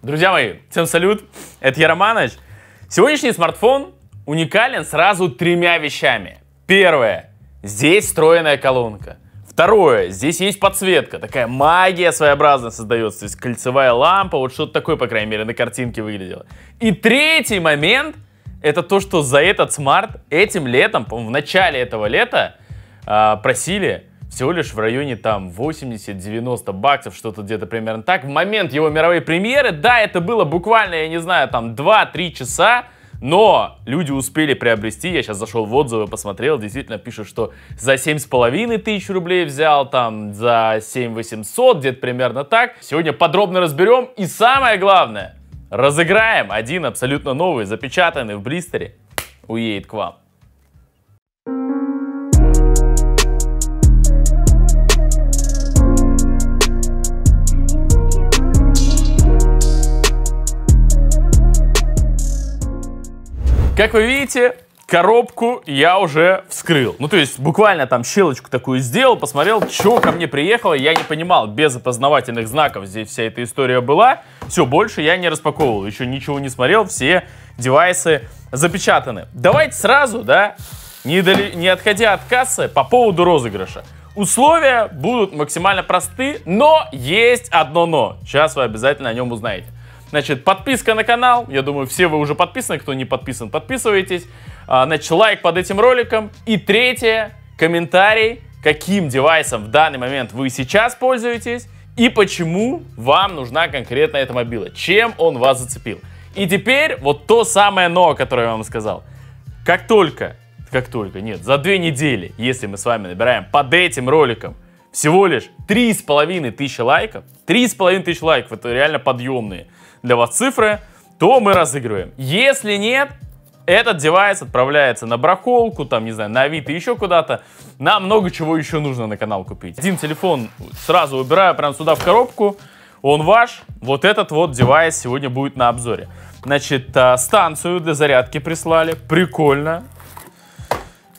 Друзья мои, всем салют, это я Романыч. Сегодняшний смартфон уникален сразу тремя вещами. Первое, здесь встроенная колонка. Второе, здесь есть подсветка, такая магия своеобразная создается, то есть кольцевая лампа, вот что-то такое, по крайней мере, на картинке выглядело. И третий момент, это то, что за этот смарт этим летом, по-моему, в начале этого лета, а, просили всего лишь в районе там 80-90 баксов, что-то где-то примерно так. В момент его мировой премьеры, да, это было буквально, я не знаю, там 2-3 часа, но люди успели приобрести, я сейчас зашел в отзывы, посмотрел, действительно пишут, что за 7,5 тысяч рублей взял, там за 7800, где-то примерно так. Сегодня подробно разберем и самое главное, разыграем один абсолютно новый, запечатанный в блистере, уедет к вам. Как вы видите, коробку я уже вскрыл. Ну, то есть, буквально там щелочку такую сделал, посмотрел, что ко мне приехало, я не понимал. Без опознавательных знаков здесь вся эта история была. Все, больше я не распаковывал, еще ничего не смотрел, все девайсы запечатаны. Давайте сразу, да, не, дали, не отходя от кассы, по поводу розыгрыша. Условия будут максимально просты, но есть одно но. Сейчас вы обязательно о нем узнаете. Значит, подписка на канал. Я думаю, все вы уже подписаны. Кто не подписан, подписывайтесь. А, значит, лайк под этим роликом. И третье, комментарий, каким девайсом в данный момент вы сейчас пользуетесь и почему вам нужна конкретно эта мобила, чем он вас зацепил. И теперь вот то самое но, которое я вам сказал. Как только, как только, нет, за две недели, если мы с вами набираем под этим роликом всего лишь 3,5 тысячи лайков, 3,5 тысячи лайков, это реально подъемные, для вас цифры, то мы разыгрываем. Если нет, этот девайс отправляется на браколку, там, не знаю, на Авито, еще куда-то. Нам много чего еще нужно на канал купить. Один телефон сразу убираю прямо сюда в коробку. Он ваш. Вот этот вот девайс сегодня будет на обзоре. Значит, э, станцию для зарядки прислали. Прикольно.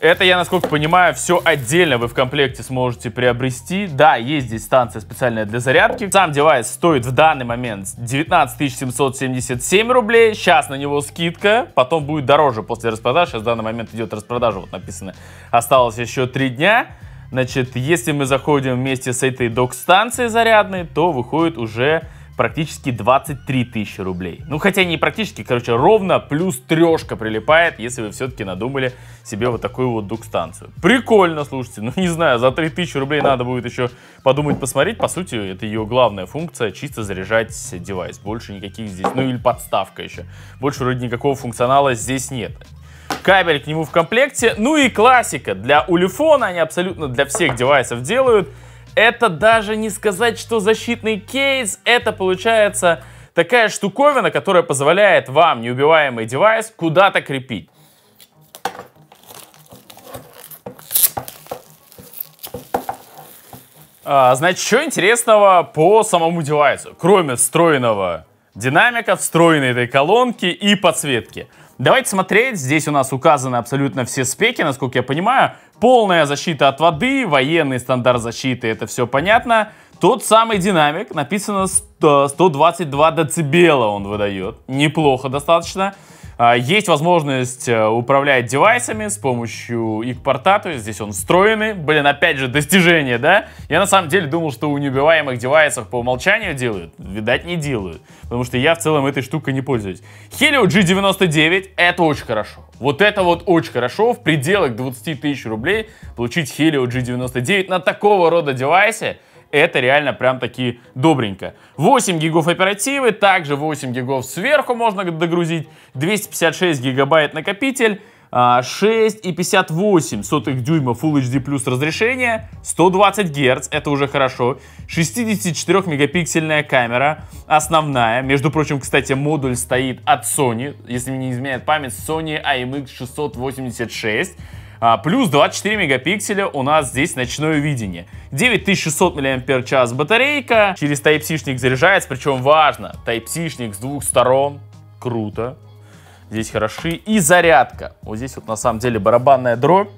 Это, я насколько понимаю, все отдельно вы в комплекте сможете приобрести. Да, есть здесь станция специальная для зарядки. Сам девайс стоит в данный момент 19 777 рублей. Сейчас на него скидка, потом будет дороже после распродажи. Сейчас в данный момент идет распродажа, вот написано. Осталось еще три дня. Значит, если мы заходим вместе с этой док-станцией зарядной, то выходит уже практически 23 тысячи рублей. Ну, хотя не практически, короче, ровно плюс трешка прилипает, если вы все-таки надумали себе вот такую вот дук-станцию. Прикольно, слушайте, ну не знаю, за 3000 рублей надо будет еще подумать, посмотреть. По сути, это ее главная функция, чисто заряжать девайс. Больше никаких здесь, ну или подставка еще. Больше вроде никакого функционала здесь нет кабель к нему в комплекте. Ну и классика. Для улифона они абсолютно для всех девайсов делают. Это даже не сказать, что защитный кейс, это получается такая штуковина, которая позволяет вам неубиваемый девайс куда-то крепить. А, значит, что интересного по самому девайсу, кроме встроенного динамика, встроенной этой колонки и подсветки? Давайте смотреть. Здесь у нас указаны абсолютно все спеки, насколько я понимаю. Полная защита от воды, военный стандарт защиты, это все понятно. Тот самый динамик, написано 100, 122 э, децибела он выдает. Неплохо Достаточно. А, есть возможность э, управлять девайсами с помощью их порта, то есть здесь он встроенный. Блин, опять же, достижение, да? Я на самом деле думал, что у неубиваемых девайсов по умолчанию делают. Видать, не делают. Потому что я в целом этой штукой не пользуюсь. Helio G99 — это очень хорошо. Вот это вот очень хорошо. В пределах 20 тысяч рублей получить Helio G99 на такого рода девайсе — это реально прям таки добренько. 8 гигов оперативы, также 8 гигов сверху можно догрузить, 256 гигабайт накопитель. 6,58 а, сотых дюйма Full HD плюс разрешение, 120 Гц, это уже хорошо, 64-мегапиксельная камера, основная, между прочим, кстати, модуль стоит от Sony, если мне не изменяет память, Sony IMX686, а, плюс 24 мегапикселя у нас здесь ночное видение. 9600 мАч батарейка. Через Type-C-шник заряжается, причем важно, Type-C-шник с двух сторон. Круто. Здесь хороши. И зарядка. Вот здесь вот на самом деле барабанная дробь.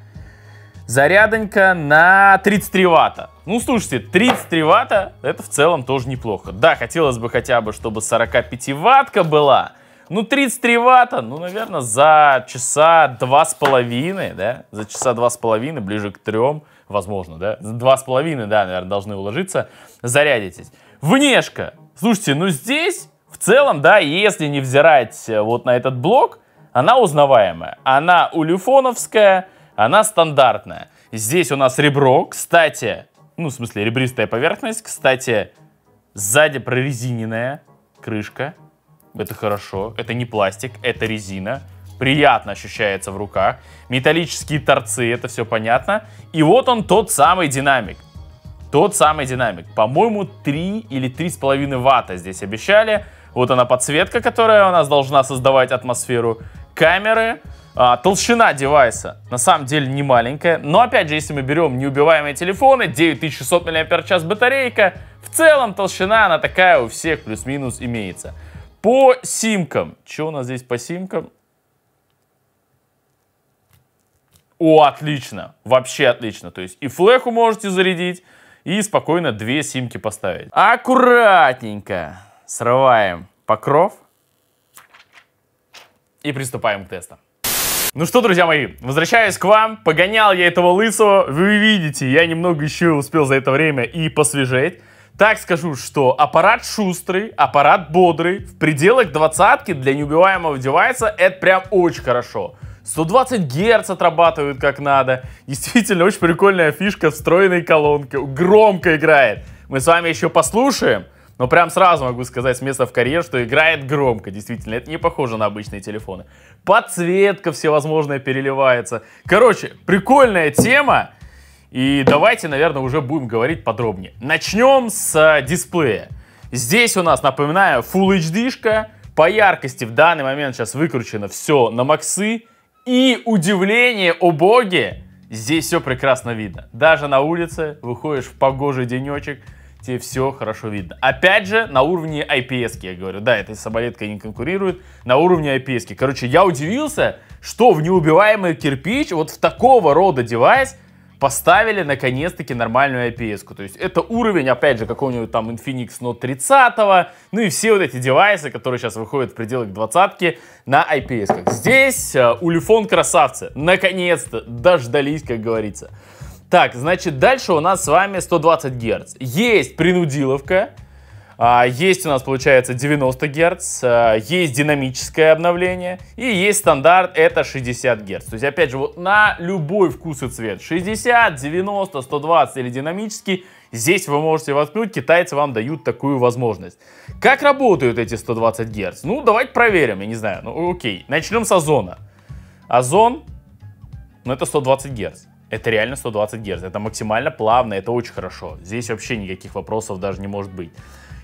Зарядонька на 33 ватта. Ну, слушайте, 33 ватта, это в целом тоже неплохо. Да, хотелось бы хотя бы, чтобы 45 ватка была, ну, 33 ватта, ну, наверное, за часа два с половиной, да, за часа два с половиной, ближе к трем, возможно, да, за два с половиной, да, наверное, должны уложиться, зарядитесь. Внешка, слушайте, ну здесь в целом, да, если не взирать э, вот на этот блок, она узнаваемая, она улюфоновская, она стандартная. Здесь у нас ребро, кстати, ну, в смысле, ребристая поверхность, кстати, сзади прорезиненная крышка, это хорошо. Это не пластик, это резина. Приятно ощущается в руках. Металлические торцы, это все понятно. И вот он тот самый динамик. Тот самый динамик. По-моему, 3 или 3,5 ватта здесь обещали. Вот она подсветка, которая у нас должна создавать атмосферу. Камеры. А, толщина девайса на самом деле не маленькая. Но опять же, если мы берем неубиваемые телефоны, 9600 мАч батарейка, в целом толщина она такая у всех плюс-минус имеется. По симкам. Что у нас здесь по симкам? О, отлично. Вообще отлично. То есть и флеху можете зарядить, и спокойно две симки поставить. Аккуратненько срываем покров и приступаем к тестам. Ну что, друзья мои, возвращаюсь к вам. Погонял я этого лысого. Вы видите, я немного еще успел за это время и посвежеть. Так скажу, что аппарат шустрый, аппарат бодрый. В пределах двадцатки для неубиваемого девайса это прям очень хорошо. 120 Гц отрабатывают как надо. Действительно, очень прикольная фишка встроенной колонки. Громко играет. Мы с вами еще послушаем. Но прям сразу могу сказать с места в карьер, что играет громко. Действительно, это не похоже на обычные телефоны. Подсветка всевозможная переливается. Короче, прикольная тема. И давайте, наверное, уже будем говорить подробнее. Начнем с э, дисплея. Здесь у нас, напоминаю, Full HD-шка. По яркости в данный момент сейчас выкручено все на максы. И удивление, о боги. здесь все прекрасно видно. Даже на улице выходишь в погожий денечек, тебе все хорошо видно. Опять же, на уровне IPS, я говорю. Да, эта самолетка не конкурирует, на уровне IPS. -ки. Короче, я удивился, что в неубиваемый кирпич вот в такого рода девайс поставили наконец-таки нормальную ips -ку. То есть это уровень, опять же, какого-нибудь там Infinix Note 30, ну и все вот эти девайсы, которые сейчас выходят в пределах двадцатки на ips -ках. Здесь э, улифон красавцы. Наконец-то дождались, как говорится. Так, значит, дальше у нас с вами 120 Гц. Есть принудиловка, а, есть у нас, получается, 90 Гц, а, есть динамическое обновление и есть стандарт, это 60 Гц. То есть, опять же, вот на любой вкус и цвет, 60, 90, 120 или динамический, Здесь вы можете воткнуть, китайцы вам дают такую возможность. Как работают эти 120 Гц? Ну, давайте проверим, я не знаю. Ну, окей, начнем с озона. Озон, ну, это 120 Гц. Это реально 120 Гц, это максимально плавно, это очень хорошо. Здесь вообще никаких вопросов даже не может быть.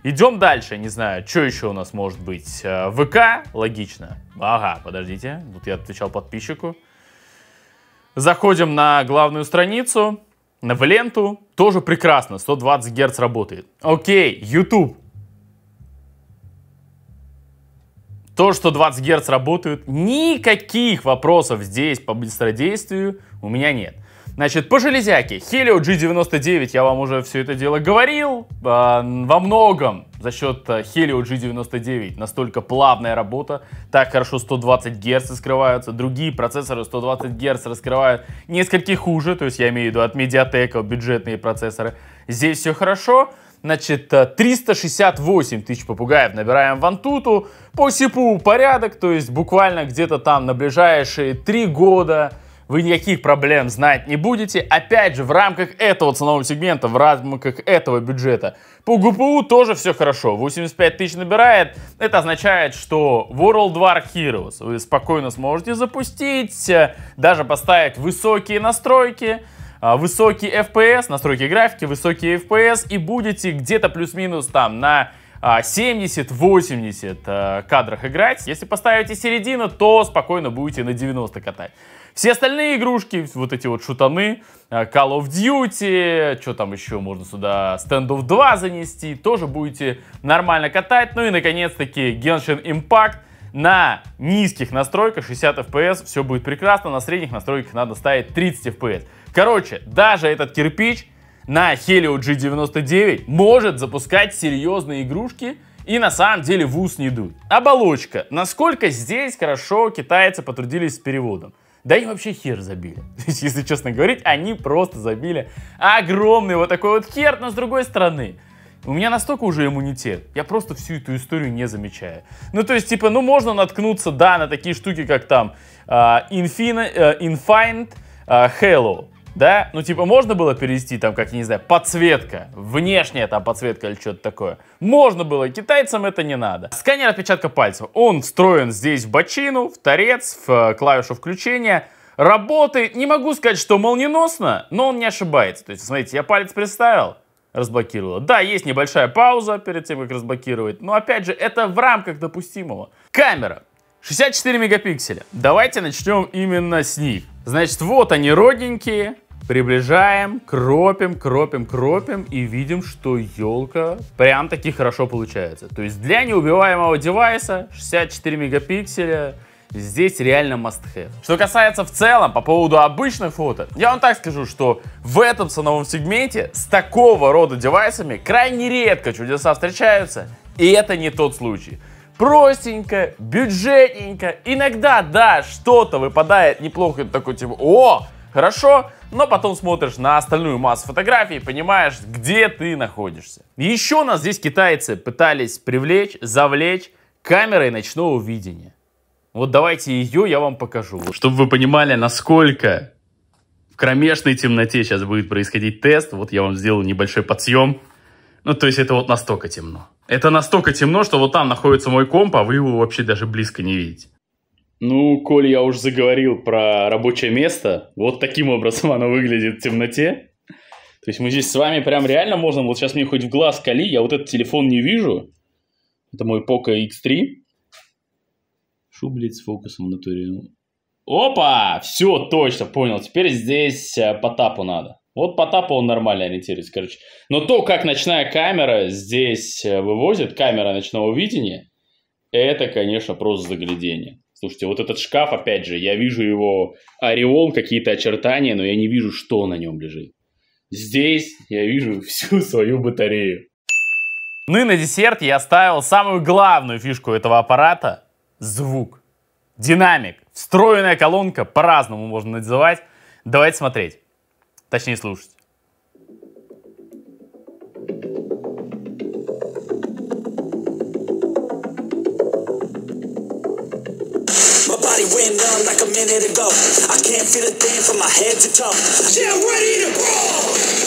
Идем дальше, не знаю, что еще у нас может быть. Э, ВК, логично. Ага, подождите, тут я отвечал подписчику. Заходим на главную страницу, на в ленту. Тоже прекрасно, 120 Гц работает. Окей, YouTube. То, что 20 Гц работают, никаких вопросов здесь по быстродействию у меня нет. Значит, по железяке. Helio G99, я вам уже все это дело говорил. А, во многом за счет Helio G99 настолько плавная работа. Так хорошо 120 Гц скрываются. Другие процессоры 120 Гц раскрывают несколько хуже. То есть я имею в виду от Mediatek бюджетные процессоры. Здесь все хорошо. Значит, 368 э, тысяч попугаев набираем в Антуту. По СИПу порядок, то есть буквально где-то там на ближайшие 3 года вы никаких проблем знать не будете. Опять же, в рамках этого ценового сегмента, в рамках этого бюджета. По ГПУ тоже все хорошо. 85 тысяч набирает. Это означает, что World War Heroes вы спокойно сможете запустить, э, даже поставить высокие настройки э, высокий FPS, настройки графики, высокий FPS и будете где-то плюс-минус там на 70-80 э, кадрах играть. Если поставите середину, то спокойно будете на 90 катать. Все остальные игрушки, вот эти вот шутаны, э, Call of Duty, что там еще можно сюда, Stand of 2 занести, тоже будете нормально катать. Ну и, наконец-таки, Genshin Impact. На низких настройках 60 FPS все будет прекрасно, на средних настройках надо ставить 30 FPS. Короче, даже этот кирпич на Helio G99 может запускать серьезные игрушки и на самом деле в ус не дует. Оболочка. Насколько здесь хорошо китайцы потрудились с переводом. Да они вообще хер забили. Если честно говорить, они просто забили огромный вот такой вот хер, но с другой стороны. У меня настолько уже иммунитет, я просто всю эту историю не замечаю. Ну, то есть, типа, ну, можно наткнуться, да, на такие штуки, как там э, а, Infin э, Infinite э, Halo да? Ну, типа, можно было перевести там, как, не знаю, подсветка, внешняя там подсветка или что-то такое. Можно было, китайцам это не надо. Сканер отпечатка пальцев. Он встроен здесь в бочину, в торец, в э, клавишу включения. Работает, не могу сказать, что молниеносно, но он не ошибается. То есть, смотрите, я палец представил, разблокировала. Да, есть небольшая пауза перед тем, как разблокировать, но опять же, это в рамках допустимого. Камера. 64 мегапикселя. Давайте начнем именно с них. Значит, вот они родненькие. Приближаем, кропим, кропим, кропим и видим, что елка прям таки хорошо получается. То есть для неубиваемого девайса 64 мегапикселя здесь реально must have. Что касается в целом по поводу обычных фото, я вам так скажу, что в этом ценовом сегменте с такого рода девайсами крайне редко чудеса встречаются, и это не тот случай простенько, бюджетненько. Иногда, да, что-то выпадает неплохо, такой типа, о, хорошо, но потом смотришь на остальную массу фотографий и понимаешь, где ты находишься. Еще нас здесь китайцы пытались привлечь, завлечь камерой ночного видения. Вот давайте ее я вам покажу. Чтобы вы понимали, насколько в кромешной темноте сейчас будет происходить тест. Вот я вам сделал небольшой подсъем. Ну, то есть это вот настолько темно. Это настолько темно, что вот там находится мой комп, а вы его вообще даже близко не видите. Ну, коль я уже заговорил про рабочее место, вот таким образом оно выглядит в темноте. То есть мы здесь с вами прям реально можем вот сейчас мне хоть в глаз кали, я вот этот телефон не вижу. Это мой Poco X3. Шублиц с фокусом на туре. Опа! Все, точно, понял. Теперь здесь э, потапу надо. Вот по он нормально ориентируется, короче. Но то, как ночная камера здесь э, вывозит, камера ночного видения, это, конечно, просто заглядение. Слушайте, вот этот шкаф, опять же, я вижу его ореол, какие-то очертания, но я не вижу, что на нем лежит. Здесь я вижу всю свою батарею. Ну и на десерт я оставил самую главную фишку этого аппарата – звук. Динамик, встроенная колонка, по-разному можно называть. Давайте смотреть, точнее слушать. a minute ago. I can't feel a thing from my head to toe. Yeah, ready to roll.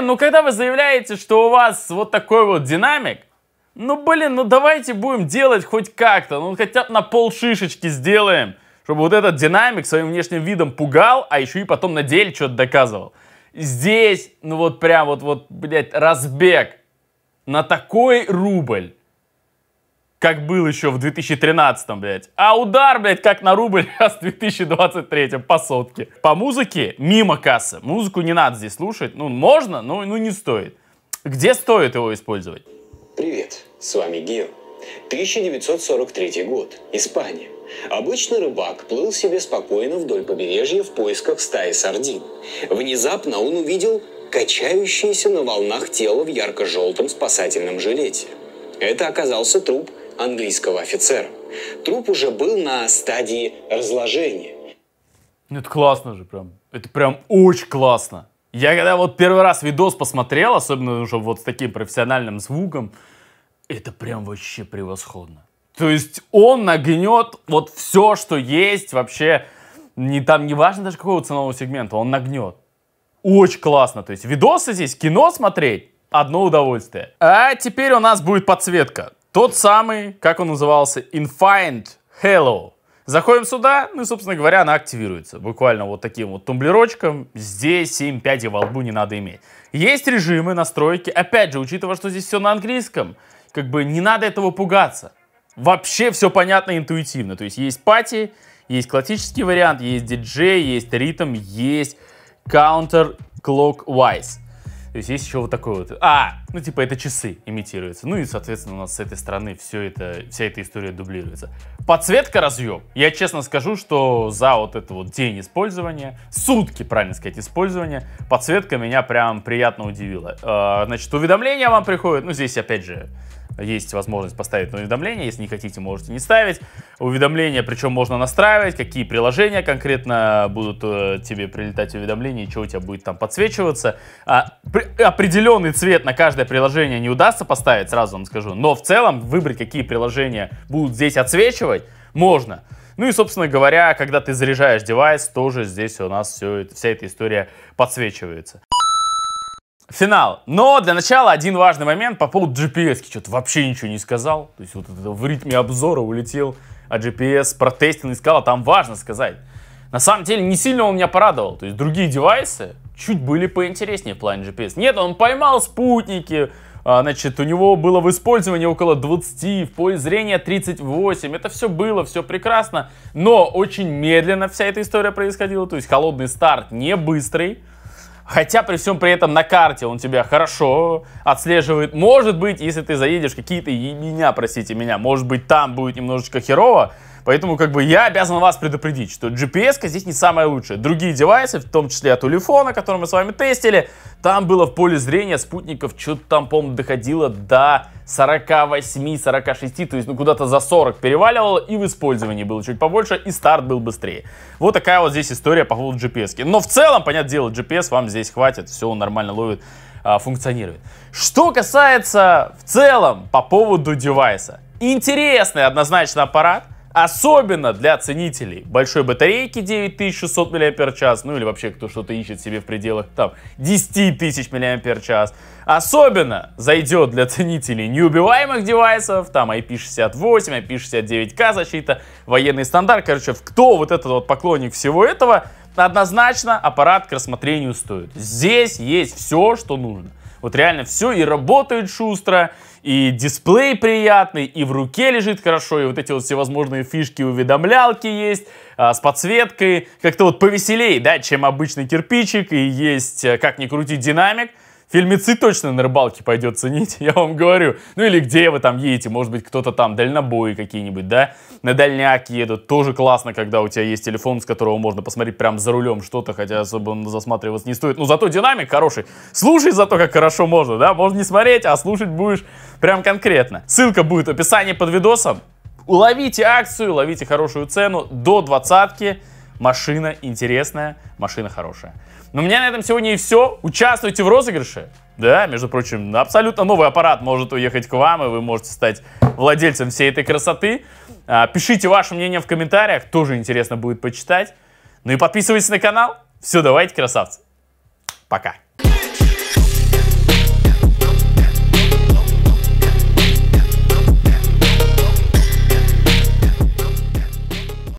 блин, ну когда вы заявляете, что у вас вот такой вот динамик, ну, блин, ну давайте будем делать хоть как-то, ну хотя бы на пол шишечки сделаем, чтобы вот этот динамик своим внешним видом пугал, а еще и потом на деле что-то доказывал. Здесь, ну вот прям вот, вот, блядь, разбег на такой рубль, как был еще в 2013, м блядь. А удар, блядь, как на рубль раз в 2023 м по сотке. По музыке мимо кассы. Музыку не надо здесь слушать. Ну, можно, но ну, не стоит. Где стоит его использовать? Привет, с вами Гео. 1943 год. Испания. Обычно рыбак плыл себе спокойно вдоль побережья в поисках стаи сардин. Внезапно он увидел качающееся на волнах тело в ярко-желтом спасательном жилете. Это оказался труп английского офицера. Труп уже был на стадии разложения. Ну, это классно же прям. Это прям очень классно. Я когда вот первый раз видос посмотрел, особенно уже вот с таким профессиональным звуком, это прям вообще превосходно. То есть он нагнет вот все, что есть вообще, не, там не важно даже какого ценового сегмента, он нагнет. Очень классно, то есть видосы здесь, кино смотреть, одно удовольствие. А теперь у нас будет подсветка. Тот самый, как он назывался, Infind Halo. Заходим сюда, ну и, собственно говоря, она активируется. Буквально вот таким вот тумблерочком. Здесь 7 пядей во лбу не надо иметь. Есть режимы, настройки. Опять же, учитывая, что здесь все на английском, как бы не надо этого пугаться. Вообще все понятно интуитивно. То есть есть пати, есть классический вариант, есть диджей, есть ритм, есть counter clockwise. То есть есть еще вот такой вот... А, ну, типа, это часы имитируются. Ну и, соответственно, у нас с этой стороны все это, вся эта история дублируется. Подсветка разъем. Я честно скажу, что за вот это вот день использования, сутки, правильно сказать, использования, подсветка меня прям приятно удивила. А, значит, уведомления вам приходят. Ну, здесь, опять же, есть возможность поставить уведомления, если не хотите, можете не ставить. Уведомления, причем можно настраивать, какие приложения конкретно будут э, тебе прилетать уведомления, что у тебя будет там подсвечиваться. А, определенный цвет на каждый каждое приложение не удастся поставить, сразу вам скажу, но в целом выбрать, какие приложения будут здесь отсвечивать, можно. Ну и, собственно говоря, когда ты заряжаешь девайс, тоже здесь у нас все, вся эта история подсвечивается. Финал. Но для начала один важный момент по поводу GPS. Что-то вообще ничего не сказал. То есть вот это в ритме обзора улетел, а GPS протестил и сказал, а там важно сказать. На самом деле не сильно он меня порадовал. То есть другие девайсы, чуть были поинтереснее в плане GPS. Нет, он поймал спутники, а, Значит, у него было в использовании около 20, в поле зрения 38. Это все было, все прекрасно. Но очень медленно вся эта история происходила. То есть холодный старт не быстрый. Хотя при всем при этом на карте он тебя хорошо отслеживает. Может быть, если ты заедешь какие-то меня, простите меня, может быть, там будет немножечко херово. Поэтому как бы я обязан вас предупредить, что GPS здесь не самая лучшая. Другие девайсы, в том числе от Улифона, который мы с вами тестили, там было в поле зрения спутников, что-то там, по-моему, доходило до 48-46, то есть ну куда-то за 40 переваливало, и в использовании было чуть побольше, и старт был быстрее. Вот такая вот здесь история по поводу GPS. -ки. Но в целом, понятное дело, GPS вам здесь хватит, все нормально ловит, а, функционирует. Что касается в целом по поводу девайса. Интересный однозначно аппарат. Особенно для ценителей большой батарейки 9600 мАч, ну или вообще кто что-то ищет себе в пределах там 10 тысяч мАч. Особенно зайдет для ценителей неубиваемых девайсов, там IP68, IP69K защита, военный стандарт, короче, кто вот этот вот поклонник всего этого, однозначно аппарат к рассмотрению стоит. Здесь есть все, что нужно. Вот реально все и работает шустро, и дисплей приятный, и в руке лежит хорошо, и вот эти вот всевозможные фишки, уведомлялки есть а, с подсветкой. Как-то вот повеселее, да, чем обычный кирпичик, и есть, э, как ни крути, динамик. Фильмецы точно на рыбалке пойдет ценить, я вам говорю. Ну или где вы там едете, может быть, кто-то там дальнобои какие-нибудь, да? На дальняк едут, тоже классно, когда у тебя есть телефон, с которого можно посмотреть прям за рулем что-то, хотя особо засматриваться не стоит. Ну зато динамик хороший. Слушай зато, как хорошо можно, да? Можно не смотреть, а слушать будешь прям конкретно. Ссылка будет в описании под видосом. Уловите акцию, ловите хорошую цену до двадцатки Машина интересная, машина хорошая. Но у меня на этом сегодня и все. Участвуйте в розыгрыше. Да, между прочим, абсолютно новый аппарат может уехать к вам, и вы можете стать владельцем всей этой красоты. А, пишите ваше мнение в комментариях, тоже интересно будет почитать. Ну и подписывайтесь на канал. Все, давайте, красавцы. Пока.